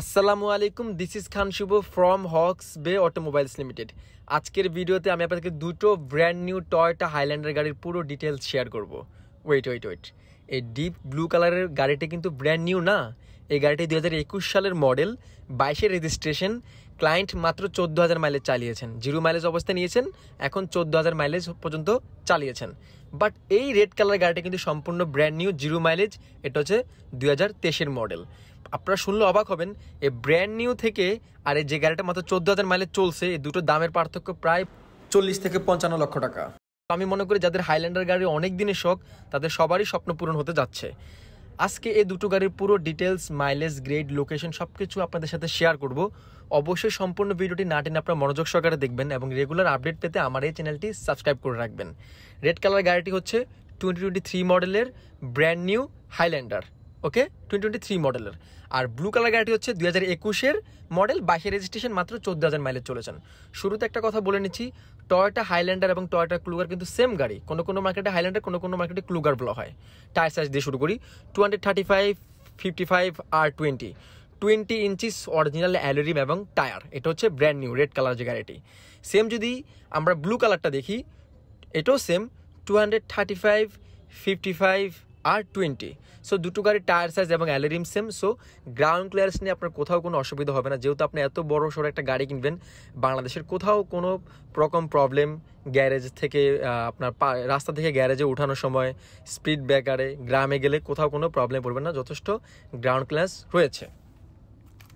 আসসালামু আলাইকুম this is Khan Shuvo from Hawks Bay automobiles limited আজকের ভিডিওতে আমি আপনাদেরকে দুটো ব্র্যান্ড নিউ টয়টা হাইল্যান্ডার গাড়ির পুরো ডিটেলস শেয়ার করব ওয়েট ওয়েট ওয়েট এই ডিপ ব্লু কালারের গাড়িটি কিন্তু ব্র্যান্ড নিউ না এই গাড়িটি দু হাজার একুশ সালের মডেল বাইশের রেজিস্ট্রেশন ক্লায়েন্ট মাত্র চোদ্দো হাজার মাইলেজ চালিয়েছেন জিরো মাইলেজ অবস্থা নিয়েছেন এখন চোদ্দো হাজার মাইলেজ পর্যন্ত চালিয়েছেন বাট এই রেড কালার গাড়িটা কিন্তু সম্পূর্ণ ব্র্যান্ড নিউ জিরো মাইলেজ এটা হচ্ছে দু হাজার তেইশের মডেল আপনারা শুনলে অবাক হবেন এ ব্র্যান্ড নিউ থেকে আর এই যে গাড়িটা মাত্র চোদ্দ হাজার মাইলে চলছে এই দুটো দামের পার্থক্য প্রায় চল্লিশ থেকে পঞ্চান্ন লক্ষ টাকা তো আমি মনে করি যাদের হাইল্যান্ডার গাড়ি অনেক দিনের শখ তাদের সবারই স্বপ্ন পূরণ হতে যাচ্ছে আজকে এই দুটো গাড়ির পুরো ডিটেলস মাইলেজ গ্রেড লোকেশন সব কিছু আপনাদের সাথে শেয়ার করব অবশ্যই সম্পূর্ণ ভিডিওটি না টেনে আপনার মনোযোগ সহকারে দেখবেন এবং রেগুলার আপডেট পেতে আমার এই চ্যানেলটি সাবস্ক্রাইব করে রাখবেন রেড কালার গাড়িটি হচ্ছে টোয়েন্টি টোয়েন্টি থ্রি মডেলের brand new Highlander okay twenty twenty three মডেলের আর ব্লু কালার গাড়িটি হচ্ছে দুই হাজার একুশের মডেল বাইশে রেজিস্ট্রেশন মাত্র চোদ্দ হাজার মাইলের চলেছেন শুরুতে একটা কথা বলে নিচ্ছি টয়টা হাইল্যান্ডার এবং টয়টা ক্লুগার কিন্তু সেম গাড়ি কোনো কোনো মার্কেটে হাইল্যান্ডার কোনো কোনো মার্কেটে ক্লুগার বলা হয় টায়ার সাইজ দিয়ে শুরু করি two hundred thirty five fifty five আর twenty twenty inches original alloy rim এবং টায়ার এটা হচ্ছে ব্র্যান্ড নিউ রেড কালার যে গাড়িটি সেম যদি আমরা ব্লু কালারটা দেখি এটাও same two hundred thirty five fifty five আর টোয়েন্টি সো দুটো গাড়ির টায়ার সাইজ এবং alloy rim same so ground clearance নিয়ে আপনার কোথাও কোনো অসুবিধা হবে না যেহেতু আপনি এত বড় সড়ো একটা গাড়ি কিনবেন বাংলাদেশের কোথাও কোনো রকম প্রবলেম গ্যারেজ থেকে আপনার রাস্তা থেকে গ্যারেজে ওঠানোর সময় স্পিড ব্রেকারে গ্রামে গেলে কোথাও কোনো প্রবলেম পড়বে না যথেষ্ট গ্রাউন্ড ক্লিয়ারেন্স রয়েছে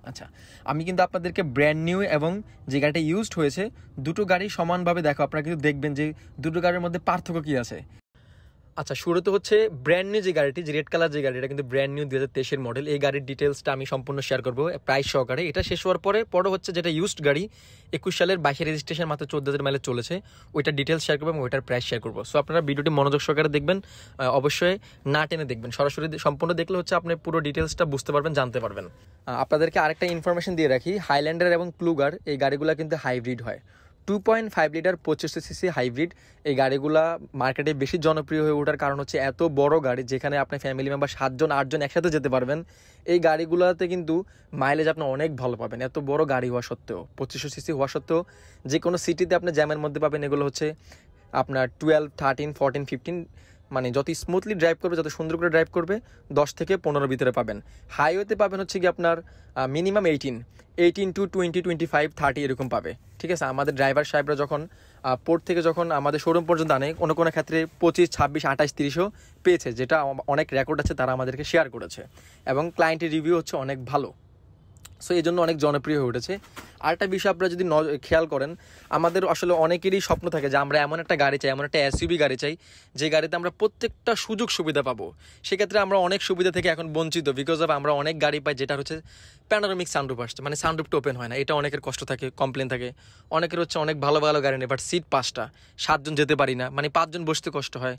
আচ্ছা আমি কিন্তু আপনাদেরকে ব্র্যান্ড নিউ এবং যে গাড়িটা ইউজড হয়েছে দুটো গাড়ি সমানভাবে দেখো আপনারা কিন্তু দেখবেন যে দুটো গাড়ির মধ্যে পার্থক্য কী আছে আচ্ছা শুরুতে হচ্ছে ব্র্যান্ড নিউ যে গাড়িটি যে রেড কালার যে গাড়িটা কিন্তু ব্র্যান্ড নিউ দু হাজার মডেল এই গাড়ির ডিটেলসটা আমি সম্পূর্ণ শেয়ার করবো প্রাইস সহকারে এটা শেষ হওয়ার পরে পরে হচ্ছে যেটা ইউজড গাড়ি একুশ সালের বাইশে রেজিস্ট্রেশন মাত্র চোদ্দ হাজার মাইলে চলেছে ওইটা ডিটেলস শেয়ার করবো এবং ওইটার প্রাইস শেয়ার করবো সো আপনারা ভিডিওটি মনোযোগ সহকারে দেখবেন অবশ্যই না টেনে দেখবেন সরাসরি সম্পূর্ণ দেখলে হচ্ছে আপনি পুরো ডিটেলসটা বুঝতে পারবেন জানতে পারবেন আপনাদেরকে আরেকটা ইনফরমেশন দিয়ে রাখি হাইল্যান্ডার এবং ক্লুগার এই গাড়িগুলো কিন্তু হাইব্রিড হয় টু পয়েন্ট ফাইভ লিটার পঁচিশশো সিসি হাইব্রিড এই গাড়িগুলা মার্কেটে বেশি জনপ্রিয় হয়ে ওঠার কারণ হচ্ছে এত বড় গাড়ি যেখানে আপনি ফ্যামিলি মেম্বার সাতজন আটজন একসাথে যেতে পারবেন এই গাড়িগুলোতে কিন্তু মাইলেজ আপনি অনেক ভালো পাবেন এত বড় গাড়ি হওয়া সত্ত্বেও পঁচিশশো সিসি হওয়া সত্ত্বেও যে কোনো সিটিতে আপনি জ্যামের মধ্যে পাবেন এগুলো হচ্ছে আপনার টুয়েলভ থার্টিন ফোরটিন ফিফটিন মানে যত স্মুথলি ড্রাইভ করবে যত সুন্দর করে ড্রাইভ করবে দশ থেকে পনেরোর ভিতরে পাবেন হাইওয়েতে পাবেন হচ্ছে কি আপনার minimum eighteen eighteen two twenty twenty five thirty এরকম পাবে ঠিক আছে আমাদের ড্রাইভার সাহেবরা যখন পোর্ট থেকে যখন আমাদের শোরুম পর্যন্ত আনে কোনো কোনো ক্ষেত্রে পঁচিশ ছাব্বিশ আঠাশ তিরিশও পেয়েছে যেটা অনেক রেকর্ড আছে তারা আমাদেরকে শেয়ার করেছে এবং ক্লায়েন্টের রিভিউ হচ্ছে অনেক ভালো সো এই জন্য অনেক জনপ্রিয় হয়ে উঠেছে আরেকটা বিষয় আপনারা যদি খেয়াল করেন আমাদের আসলে অনেকেরই স্বপ্ন থাকে যে আমরা এমন একটা গাড়ি চাই এমন একটা এসইউবি গাড়ি চাই যে গাড়িতে আমরা প্রত্যেকটা সুযোগ সুবিধা পাবো সেক্ষেত্রে আমরা অনেক সুবিধা থেকে এখন বঞ্চিত বিকজ অফ আমরা অনেক গাড়ি পাই যেটা হচ্ছে প্যানারমিক সানরুপ আসছে মানে সানরুপটা ওপেন হয় না এটা অনেকের কষ্ট থাকে কমপ্লেন থাকে অনেকের হচ্ছে অনেক ভালো ভালো গাড়ি নেই বাট সিট পাঁচটা সাতজন যেতে পারি না মানে পাঁচজন বসতে কষ্ট হয়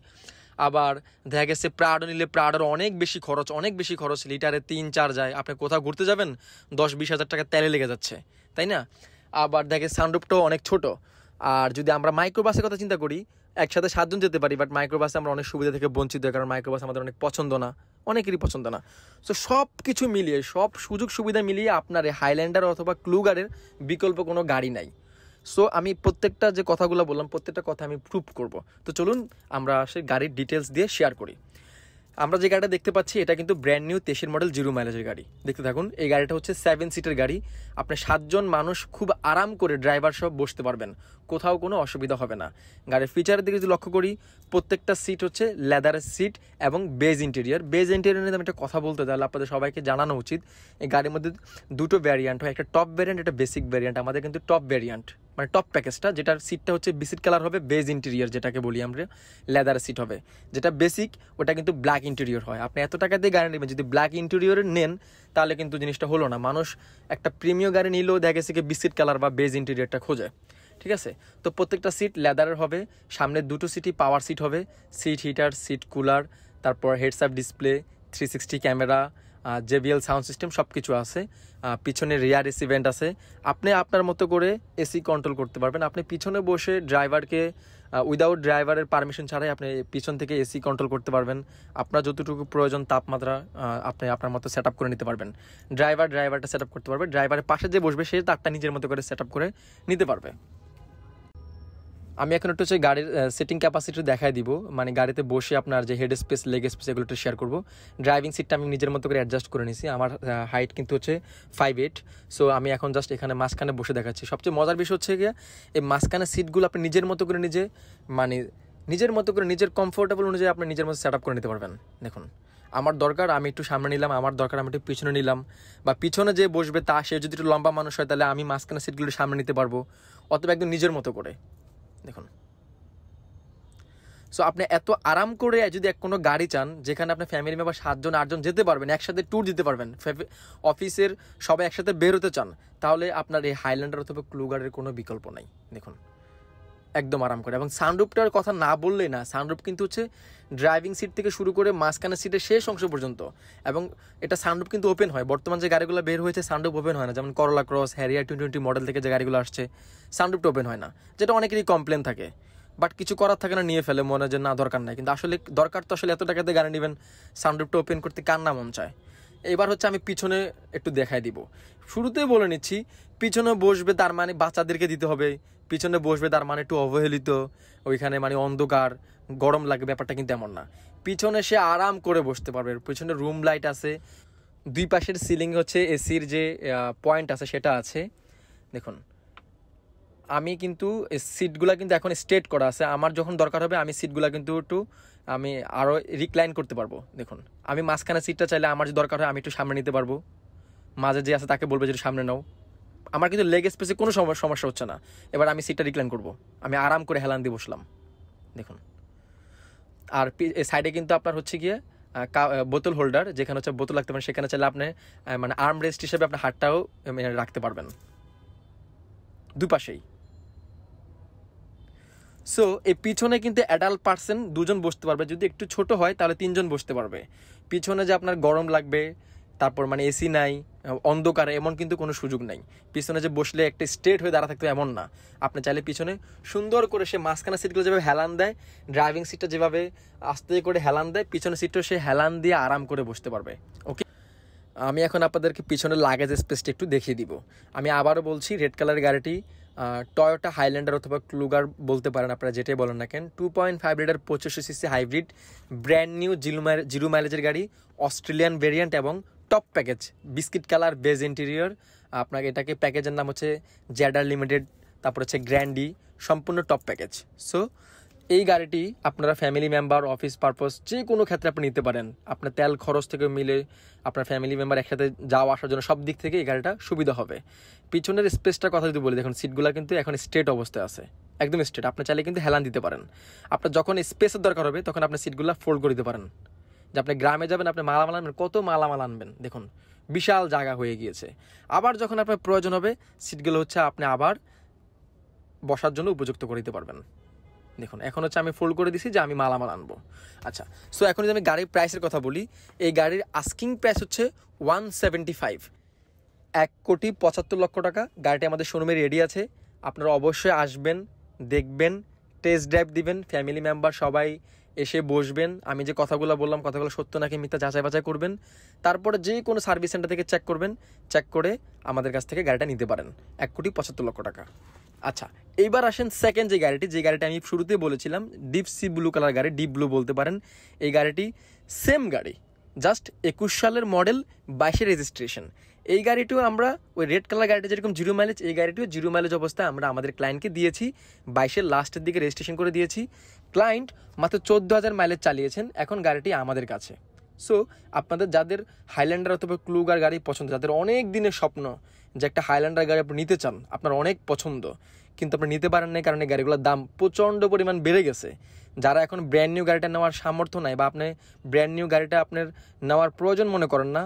আবার দেখা গেছে প্রাডো নিলে প্রাডোর অনেক বেশি খরচ অনেক বেশি খরচ লিটারে তিন চার যায় আপনি কোথাও ঘুরতে যাবেন দশ বিশ হাজার টাকা তেলে লেগে যাচ্ছে তাই না আবার দেখে সানরুপটাও অনেক ছোট আর যদি আমরা মাইক্রোবাসের কথা চিন্তা করি একসাথে সাতজন যেতে পারি বাট মাইক্রোবাসে আমরা অনেক সুবিধা থেকে বঞ্চিত কারণ মাইক্রোবাস আমাদের অনেক পছন্দ না অনেকেরই পছন্দ না সো সব কিছু মিলিয়ে সব সুযোগ সুবিধা মিলিয়ে আপনার হাইল্যান্ডার অথবা ক্লুগারের বিকল্প কোনো গাড়ি নাই সো আমি প্রত্যেকটা যে কথাগুলো বললাম প্রত্যেকটা কথা আমি প্রুভ করব তো চলুন আমরা সেই গাড়ির ডিটেলস দিয়ে শেয়ার করি আমরা যে গাড়িটা দেখতে পাচ্ছি এটা কিন্তু ব্র্যান্ড নিউ তেসির মডেল জিরো মাইলেজের গাড়ি দেখতে থাকুন এই গাড়িটা হচ্ছে সেভেন সিটের গাড়ি আপনি সাতজন মানুষ খুব আরাম করে ড্রাইভার সব বসতে পারবেন কোথাও কোনো অসুবিধা হবে না গাড়ির ফিচারের দিকে যদি লক্ষ্য করি প্রত্যেকটা সিট হচ্ছে লেদারের সিট এবং বেজ ইন্টেরিয়ার বেজ ইন্টেরিয়ার নিয়ে আমি একটা কথা বলতে তাহলে আপনাদের সবাইকে জানানো উচিত এই গাড়ির মধ্যে দুটো ভ্যারিয়ান্ট হয় একটা টপ ভ্যারিয়ান্ট একটা বেসিক ভ্যারিয়ান্ট আমাদের কিন্তু টপ ভ্যারিয়ান্ট মানে টপ প্যাকেজটা যেটার সিটটা হচ্ছে বিসিট কালার হবে বেজ ইন্টেরিয়ার যেটাকে বলি আমরা লেদার সিট হবে যেটা বেসিক ওটা কিন্তু ব্ল্যাক ইন্টেরিয়র হয় আপনি এত টাকা দিয়ে গাড়ি নেবেন যদি ব্ল্যাক ইন্টেরিয়র নেন তাহলে কিন্তু জিনিসটা হলো না মানুষ একটা প্রিমিয় গাড়ি নিলেও দেখে সেকে কি বিসিট কালার বা বেজ ইন্টেরিয়রটা খোঁজে ঠিক আছে তো প্রত্যেকটা সিট লেদারের হবে সামনে দুটো সিটই পাওয়ার সিট হবে সিট হিটার সিট কুলার তারপর heads up display three sixty camera JBL sound system সব কিছু আছে পিছনে রিয়ার এসি ভেন্ট আছে আপনি আপনার মতো করে এসি কন্ট্রোল করতে পারবেন আপনি পিছনে বসে ড্রাইভারকে উইদাউট ড্রাইভারের পারমিশন ছাড়াই আপনি পিছন থেকে এসি কন্ট্রোল করতে পারবেন আপনার যতটুকু প্রয়োজন তাপমাত্রা আপনি আপনার মতো সেট করে নিতে পারবেন ড্রাইভার ড্রাইভারটা সেট করতে পারবে ড্রাইভারের পাশে যে বসবে সে তারটা নিজের মতো করে সেট করে নিতে পারবে আমি এখন একটু হচ্ছে গাড়ির সিটিং ক্যাপাসিটি দেখাই দিব মানে গাড়িতে বসে আপনার যে হেড স্পেস লেগ স্পেস এগুলো একটু শেয়ার করবো ড্রাইভিং সিটটা আমি নিজের মতো করে অ্যাডজাস্ট করে নিছি আমার হাইট কিন্তু হচ্ছে ফাইভ এইট সো আমি এখন জাস্ট এখানে মাঝখানে বসে দেখাচ্ছি সবচেয়ে মজার বিষয় হচ্ছে গিয়ে এই মাঝখানে সিটগুলো আপনি নিজের মতো করে নিজে মানে নিজের মতো করে নিজের কমফোর্টেবল অনুযায়ী আপনি নিজের মতো সেট আপ করে নিতে পারবেন দেখুন আমার দরকার আমি একটু সামনে নিলাম আমার দরকার আমি একটু পিছনে নিলাম বা পিছনে যে বসবে তা সে যদি একটু লম্বা মানুষ হয় তাহলে আমি মাঝখানে সিটগুলো সামনে নিতে পারবো অথবা একদম নিজের মতো করে দেখুন সো আপনি এত আরাম করে যদি এক কোনো গাড়ি চান যেখানে আপনার ফ্যামিলি মেম্বার সাতজন আটজন যেতে পারবেন একসাথে ট্যুর যেতে পারবেন অফিসের সবাই একসাথে বেরোতে চান তাহলে আপনার এই হাইল্যান্ডার অথবা ক্লুগারের কোনো বিকল্প নাই দেখুন একদম আরাম করে এবং সানরুপটার কথা না বললেই না সানরুপ কিন্তু হচ্ছে ড্রাইভিং সিট থেকে শুরু করে মাঝখানের সিটের শেষ অংশ পর্যন্ত এবং এটা সানরুপ কিন্তু ওপেন হয় বর্তমান যে গাড়িগুলো বের হয়েছে সানরুপ ওপেন হয় না যেমন Corolla Cross Harrier twenty twenty model থেকে যে গাড়িগুলো আসছে সানরুপটা ওপেন হয় না যেটা অনেকেরই কমপ্লেন থাকে বাট কিছু করার থাকে না নিয়ে ফেলে মনে যে না দরকার নাই কিন্তু আসলে দরকার তো আসলে এত টাকাতে গাড়ি নেবেন সানরুপটা ওপেন করতে কার না মন চায় এবার হচ্ছে আমি পিছনে একটু দেখাই দিব শুরুতেই বলে নিচ্ছি পিছনে বসবে তার মানে বাচ্চাদেরকে দিতে হবে পিছনে বসবে তার মানে একটু অবহেলিত ওইখানে মানে অন্ধকার গরম লাগে ব্যাপারটা কিন্তু এমন না পিছনে সে আরাম করে বসতে পারবে পিছনে রুম লাইট আছে দুই পাশের সিলিং হচ্ছে এসির যে পয়েন্ট আছে সেটা আছে দেখুন আমি কিন্তু সিটগুলো কিন্তু এখন স্ট্রেট করা আছে আমার যখন দরকার হবে আমি সিটগুলো কিন্তু একটু আমি আরও রিক্লাইন করতে পারবো দেখুন আমি মাঝখানে সিটটা চাইলে আমার যে দরকার হয় আমি একটু সামনে নিতে পারবো মাঝে যে আছে তাকে বলবো যে সামনে নাও আমার কিন্তু লেগ স্পেসে কোনো সমস্যা হচ্ছে না এবার আমি সিটটা রিক্লাইন করব আমি আরাম করে হেলান দিয়ে বসলাম দেখুন আর সাইডে কিন্তু আপনার হচ্ছে গিয়ে বোতল হোল্ডার যেখানে হচ্ছে বোতল রাখতে পারেন সেখানে চাইলে আপনি মানে আর্ম রেস্ট হিসেবে আপনার হাতটাও মানে রাখতে পারবেন দুপাশেই সো এই পিছনে কিন্তু অ্যাডাল্ট পার্সন দুজন বসতে পারবে যদি একটু ছোট হয় তাহলে তিনজন বসতে পারবে পিছনে যে আপনার গরম লাগবে তারপর মানে এসি নাই অন্ধকার এমন কিন্তু কোনো সুযোগ নাই পিছনে যে বসলে একটা স্ট্রেট হয়ে দাঁড়া থাকতো এমন না আপনি চাইলে পিছনে সুন্দর করে সে মাঝখানা সিটগুলো যেভাবে হেলান দেয় ড্রাইভিং সিটটা যেভাবে আস্তে করে হেলান দেয় পিছনের সিটটা সে হেলান দিয়ে আরাম করে বসতে পারবে ওকে আমি এখন আপনাদেরকে পিছনের লাগেজ স্পেসটা একটু দেখিয়ে দিব আমি আবারও বলছি রেড কালার গাড়িটি টয়োটা হাইল্যান্ডার অথবা ক্লুগার বলতে পারেন আপনারা যেটাই বলেন না কেন টু পয়েন্ট ফাইভ লিটার পঁচিশশো CC hybrid brand new zero মাইলেজের গাড়ি অস্ট্রেলিয়ান ভেরিয়েন্ট এবং top package biscuit colour beige interior আপনাকে এটাকে প্যাকেজের নাম হচ্ছে জ্যাডার লিমিটেড তারপর হচ্ছে গ্র্যান্ডি সম্পূর্ণ টপ প্যাকেজ সো এই গাড়িটি আপনারা ফ্যামিলি মেম্বার অফিস পারপাস যে কোনো ক্ষেত্রে আপনি নিতে পারেন আপনার তেল খরচ থেকে মিলে আপনার ফ্যামিলি মেম্বার একসাথে যাওয়া আসার জন্য সব দিক থেকে এই গাড়িটা সুবিধা হবে পিছনের স্পেসটার কথা যদি বলি দেখুন সিটগুলো কিন্তু এখন স্ট্রেট অবস্থায় আছে একদম স্ট্রেট আপনি চাইলে কিন্তু হেলান দিতে পারেন আপনার যখন স্পেসের দরকার হবে তখন আপনার সিটগুলো ফোল্ড করে দিতে পারেন যে আপনি গ্রামে যাবেন আপনি মালামাল আনবেন কত মালামাল আনবেন দেখুন বিশাল জায়গা হয়ে গিয়েছে আবার যখন আপনার প্রয়োজন হবে সিটগুলো হচ্ছে আপনি আবার বসার জন্য উপযুক্ত করে দিতে পারবেন দেখুন এখন হচ্ছে আমি ফোল্ড করে দিছি যে আমি মালামাল আনবো আচ্ছা সো এখন যদি আমি গাড়ির প্রাইসের কথা বলি এই গাড়ির আস্কিং প্রাইস হচ্ছে ওয়ান সেভেন্টি ফাইভ এক কোটি পঁচাত্তর লক্ষ টাকা গাড়িটি আমাদের শোরুমে রেডি আছে আপনারা অবশ্যই আসবেন দেখবেন টেস্ট ড্রাইভ দিবেন ফ্যামিলি মেম্বার সবাই এসে বসবেন আমি যে কথাগুলো বললাম কথাগুলো সত্য নাকি মিথ্যা যাচাই বাছাই করবেন তারপরে যে কোনো সার্ভিস সেন্টার থেকে চেক করবেন চেক করে আমাদের কাছ থেকে গাড়িটা নিতে পারেন এক কোটি পঁচাত্তর লক্ষ টাকা আচ্ছা এইবার আসেন সেকেন্ড যে গাড়িটি যে গাড়িটি আমি শুরুতে বলেছিলাম ডিপ সি ব্লু কালার গাড়ি ডিপ ব্লু বলতে পারেন এই গাড়িটি সেম গাড়ি জাস্ট একুশ সালের মডেল বাইশে রেজিস্ট্রেশন এই গাড়িটিও আমরা ওই রেড কালার গাড়িটা যেরকম জিরো মাইলেজ এই গাড়িটিও জিরো মাইলেজ অবস্থায় আমরা আমাদের ক্লায়েন্টকে দিয়েছি বাইশের লাস্টের দিকে রেজিস্ট্রেশন করে দিয়েছি ক্লায়েন্ট মাত্র চোদ্দো হাজার মাইলেজ চালিয়েছেন এখন গাড়িটি আমাদের কাছে সো আপনাদের যাদের হাইল্যান্ডার অথবা ক্লুগার গাড়ি পছন্দ যাদের অনেক দিনের স্বপ্ন যে একটা হাইল্যান্ডার গাড়ি আপনি নিতে চান আপনার অনেক পছন্দ কিন্তু আপনি নিতে পারেন না কারণ এই গাড়িগুলোর দাম প্রচণ্ড পরিমাণ বেড়ে গেছে যারা এখন ব্র্যান্ড নিউ গাড়িটা নেওয়ার সামর্থ্য নাই বা আপনি ব্র্যান্ড নিউ গাড়িটা আপনার নেওয়ার প্রয়োজন মনে করেন না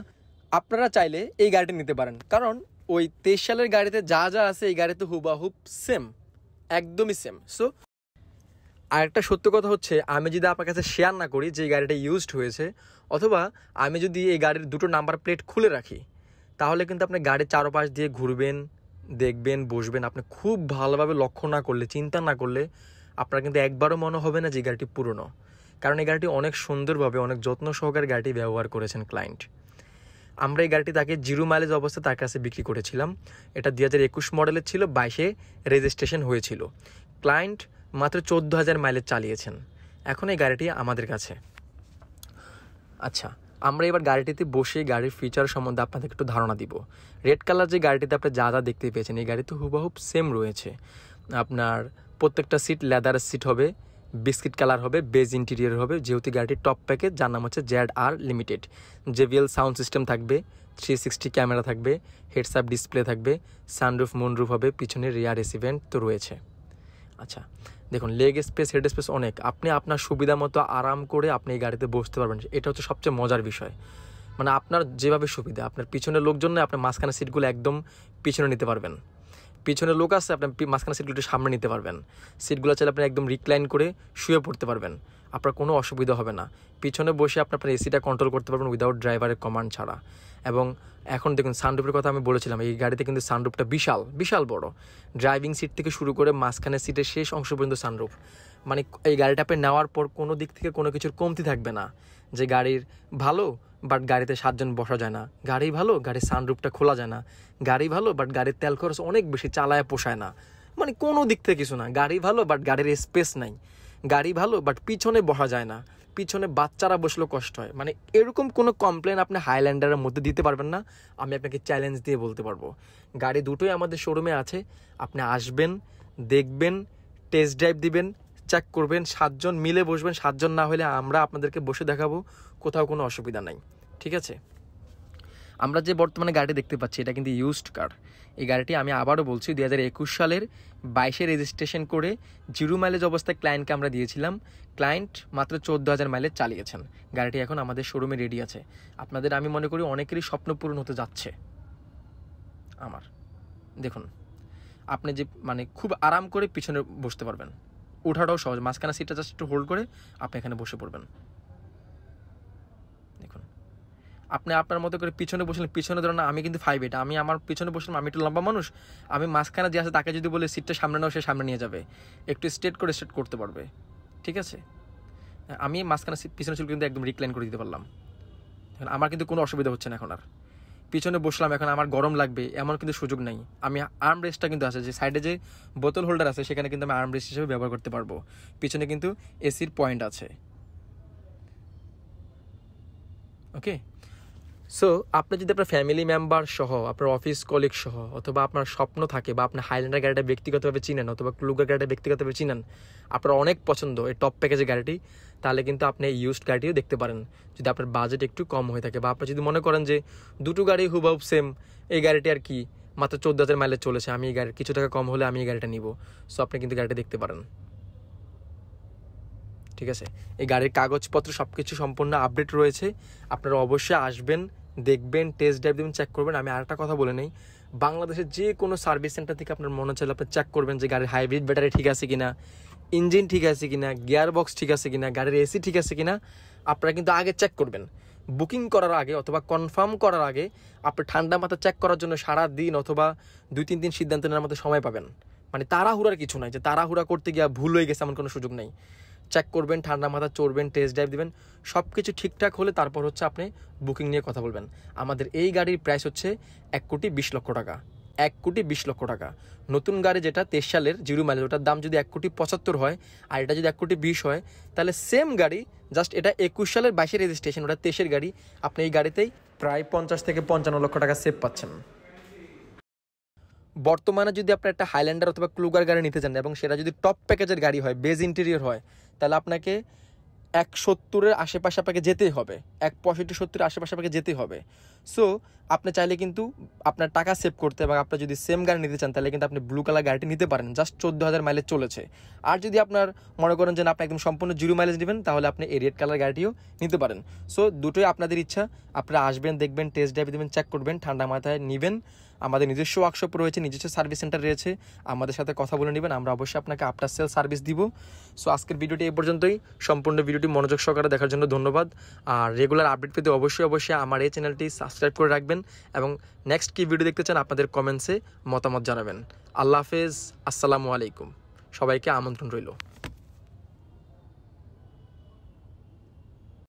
আপনারা চাইলে এই গাড়িটা নিতে পারেন কারণ ওই তেইশ সালের গাড়িতে যা যা আছে এই গাড়িতে হুবাহুব সেম একদমই সেম সো আর একটা সত্য কথা হচ্ছে আমি যদি আপনার কাছে শেয়ার না করি যে এই গাড়িটা ইউজড হয়েছে অথবা আমি যদি এই গাড়ির দুটো নাম্বার প্লেট খুলে রাখি তাহলে কিন্তু আপনি গাড়ির চারপাশ দিয়ে ঘুরবেন দেখবেন বসবেন আপনি খুব ভালোভাবে লক্ষ্য না করলে চিন্তা না করলে আপনার কিন্তু একবারও মনে হবে না যে গাড়িটি পুরনো কারণ এই গাড়িটি অনেক সুন্দরভাবে অনেক যত্ন সহকারে গাড়িটি ব্যবহার করেছেন ক্লায়েন্ট আমরা এই গাড়িটি তাকে জিরো মাইলেজ অবস্থা তার কাছে বিক্রি করেছিলাম এটা দু হাজার একুশ মডেলের ছিল বাইশে রেজিস্ট্রেশন হয়েছিল ক্লায়েন্ট মাত্র চোদ্দো হাজার মাইলেজ চালিয়েছেন এখন এই গাড়িটি আমাদের কাছে আচ্ছা আমরা এবার গাড়িটিতে বসে গাড়ির ফিচার সম্বন্ধে আপনাদের একটু ধারণা দিব রেড কালার যে গাড়িটিতে আপনি যা যা দেখতে পেয়েছেন এই গাড়িতে হুবহুব সেম রয়েছে আপনার প্রত্যেকটা সিট লেদার সিট হবে বিস্কিট কালার হবে বেজ ইন্টেরিয়র হবে যেহেতু গাড়িটির টপ প্যাকেজ যার নাম হচ্ছে Z R limited JBL sound system থাকবে থ্রি সিক্সটি ক্যামেরা থাকবে হেডসআপ ডিসপ্লে থাকবে সানরুফ মুনরুফ হবে পিছনে রিয়ার রেসিভেন্ট তো রয়েছে আচ্ছা দেখুন লেগ স্পেস হেড স্পেস অনেক আপনি আপনার সুবিধা মতো আরাম করে আপনি এই গাড়িতে বসতে পারবেন এটা হচ্ছে সবচেয়ে মজার বিষয় মানে আপনার যেভাবে সুবিধা আপনার পিছনের লোকজন আপনার মাঝখানে সিটগুলো একদম পিছনে নিতে পারবেন পিছনে লোক আসছে আপনি মাঝখানে সিটগুলো একটু সামনে নিতে পারবেন সিটগুলো চাইলে আপনি একদম রিক্লাইন করে শুয়ে পড়তে পারবেন আপনার কোনো অসুবিধা হবে না পিছনে বসে আপনি আপনার এসিটা কন্ট্রোল করতে পারবেন উইদাউট ড্রাইভারের কমান্ড ছাড়া এবং এখন দেখুন সানরুপের কথা আমি বলেছিলাম এই গাড়িতে কিন্তু সানরুপটা বিশাল বিশাল বড় ড্রাইভিং সিট থেকে শুরু করে মাঝখানে সিটের শেষ অংশ পর্যন্ত সানরুপ মানে এই গাড়িটা আপনি নেওয়ার পর কোনো দিক থেকে কোনো কিছুর কমতি থাকবে না যে গাড়ির ভালো বাট গাড়িতে সাতজন বসা যায় না গাড়ি ভালো গাড়ির সানরুপটা খোলা যায় না গাড়ি ভালো বাট গাড়ির তেল খরচ অনেক বেশি চালায় পোষায় না মানে কোনো দিক থেকে কিছু না গাড়ি ভালো বাট গাড়ির স্পেস নাই গাড়ি ভালো বাট পিছনে বসা যায় না পিছনে বাচ্চারা বসলেও কষ্ট হয় মানে এরকম কোনো কমপ্লেন আপনি হাইল্যান্ডারের মধ্যে দিতে পারবেন না আমি আপনাকে চ্যালেঞ্জ দিয়ে বলতে পারবো গাড়ি দুটোই আমাদের শোরুমে আছে আপনি আসবেন দেখবেন টেস্ট ড্রাইভ দিবেন চেক করবেন সাতজন মিলে বসবেন সাতজন না হলে আমরা আপনাদেরকে বসে দেখাবো কোথাও কোনো অসুবিধা নাই ঠিক আছে আমরা যে বর্তমানে গাড়িটি দেখতে পাচ্ছি এটা কিন্তু ইউজড কার এই গাড়িটি আমি আবারও বলছি দু হাজার একুশ সালের বাইশে রেজিস্ট্রেশন করে জিরো মাইলেজ অবস্থায় ক্লায়েন্টকে আমরা দিয়েছিলাম ক্লায়েন্ট মাত্র চোদ্দো হাজার মাইলেজ চালিয়েছেন গাড়িটি এখন আমাদের শোরুমে রেডি আছে আপনাদের আমি মনে করি অনেকেরই স্বপ্ন পূরণ হতে যাচ্ছে আমার দেখুন আপনি যে মানে খুব আরাম করে পিছনে বসতে পারবেন ওঠাটাও সহজ মাঝখানে সিটটা জাস্ট একটু হোল্ড করে আপনি এখানে বসে পড়বেন দেখুন আপনি আপনার মতো করে পিছনে বসলেন পিছনে ধরেন আমি কিন্তু ফাইভ এটা আমি আমার পিছনে বসলাম আমি একটু লম্বা মানুষ আমি মাঝখানে যে আছে তাকে যদি বলে সিটটা সামনে নাও সে সামনে নিয়ে যাবে একটু স্ট্রেট করে স্ট্রেট করতে পারবে ঠিক আছে আমি মাঝখানে পিছনে ছিল কিন্তু একদম রিক্লাইন করে দিতে পারলাম আমার কিন্তু কোনো অসুবিধা হচ্ছে না এখন আর পিছনে বসলাম এখন আমার গরম লাগবে এমন কিন্তু সুযোগ নাই আমি আর্ম রেস্টটা কিন্তু আছে যে সাইডে যে বোতল হোল্ডার আছে সেখানে কিন্তু আমি আর্ম রেস্ট হিসেবে ব্যবহার করতে পারবো পিছনে কিন্তু এসির পয়েন্ট আছে ওকে সো আপনি যদি আপনার ফ্যামিলি মেম্বার সহ আপনার অফিস কলিগ সহ অথবা আপনার স্বপ্ন থাকে বা আপনার হাইল্যান্ডার গাড়িটা ব্যক্তিগতভাবে চিনেন অথবা ক্লুগার গাড়িটা ব্যক্তিগতভাবে চিনেন আপনার অনেক পছন্দ এই টপ প্যাকেজের গাড়িটি তাহলে কিন্তু আপনি এই ইউজড গাড়িটিও দেখতে পারেন যদি আপনার বাজেট একটু কম হয়ে থাকে বা আপনি যদি মনে করেন যে দুটো গাড়ি হুবাহুব সেম এই গাড়িটি আর কি মাত্র চোদ্দ হাজার মাইলে চলেছে আমি এই গাড়ির কিছু টাকা কম হলে আমি এই গাড়িটা নিব সো আপনি কিন্তু গাড়িটা দেখতে পারেন ঠিক আছে এই গাড়ির কাগজপত্র সব কিছু সম্পূর্ণ আপডেট রয়েছে আপনারা অবশ্যই আসবেন দেখবেন টেস্ট ড্রাইভ দেবেন চেক করবেন আমি আরেকটা কথা বলে নেই বাংলাদেশের যে কোনো সার্ভিস সেন্টার থেকে আপনার মনে চাইলে আপনার চেক করবেন যে গাড়ির হাইব্রিড ব্যাটারি ঠিক আছে কিনা ইঞ্জিন ঠিক আছে কিনা গিয়ার বক্স ঠিক আছে কিনা গাড়ির এসি ঠিক আছে কিনা আপনারা কিন্তু আগে চেক করবেন বুকিং করার আগে অথবা কনফার্ম করার আগে আপনি ঠান্ডা মাথা চেক করার জন্য সারা দিন অথবা দুই তিন দিন সিদ্ধান্ত নেওয়ার মতো সময় পাবেন মানে তাড়াহুড়ার কিছু নাই যে তাড়াহুড়া করতে গিয়ে ভুল হয়ে গেছে এমন কোনো সুযোগ নেই চেক করবেন ঠান্ডা মাথা চড়বেন টেস্ট ড্রাইভ দেবেন সব কিছু ঠিকঠাক হলে তারপর হচ্ছে আপনি বুকিং নিয়ে কথা বলবেন আমাদের এই গাড়ির প্রাইস হচ্ছে এক কোটি বিশ লক্ষ টাকা এক কোটি বিশ লক্ষ টাকা নতুন গাড়ি যেটা তেইশ সালের জিরো মাইলেজ ওটার দাম যদি এক কোটি পঁচাত্তর হয় আর এটা যদি এক কোটি বিশ হয় তাহলে সেম গাড়ি জাস্ট এটা একুশ সালের বাইশের রেজিস্ট্রেশন ওটা তেইশের গাড়ি আপনি এই গাড়িতেই প্রায় পঞ্চাশ থেকে পঞ্চান্ন লক্ষ টাকা সেভ পাচ্ছেন বর্তমানে যদি আপনি একটা হাইল্যান্ডার অথবা ক্লুগার গাড়ি নিতে চান এবং সেটা যদি টপ প্যাকেজের গাড়ি হয় বেজ ইন্টেরিয়র হয় তাহলে আপনাকে এক সত্তরের আশেপাশে আপনাকে যেতেই হবে এক পঁয়ষট্টি সত্তরের আশেপাশে আপনাকে যেতেই হবে সো আপনি চাইলে কিন্তু আপনার টাকা সেভ করতে এবং আপনার যদি সেম গাড়ি নিতে চান তাহলে কিন্তু আপনি ব্লু কালার গাড়িটি নিতে পারেন জাস্ট চোদ্দো হাজার মাইলেজ চলেছে আর যদি আপনার মনে করেন যে আপনি একদম সম্পূর্ণ জিরো মাইলেজ নেবেন তাহলে আপনি এই রেড কালার গাড়িটিও নিতে পারেন সো দুটোই আপনাদের ইচ্ছা আপনারা আসবেন দেখবেন টেস্ট ড্রাইভ দেবেন চেক করবেন ঠান্ডা মাথায় নেবেন আমাদের নিজস্ব ওয়ার্কশপ রয়েছে নিজস্ব সার্ভিস সেন্টার রয়েছে আমাদের সাথে কথা বলে নেবেন আমরা অবশ্যই আপনাকে আফটার সেল সার্ভিস দিব সো আজকের ভিডিওটি এই পর্যন্তই সম্পূর্ণ ভিডিও ভিডিওটি মনোযোগ সহকারে দেখার জন্য ধন্যবাদ আর রেগুলার আপডেট পেতে অবশ্যই অবশ্যই আমার এই চ্যানেলটি সাবস্ক্রাইব করে রাখবেন এবং নেক্সট কী ভিডিও দেখতে চান আপনাদের কমেন্টসে মতামত জানাবেন আল্লাহ হাফেজ আসসালামু আলাইকুম সবাইকে আমন্ত্রণ রইল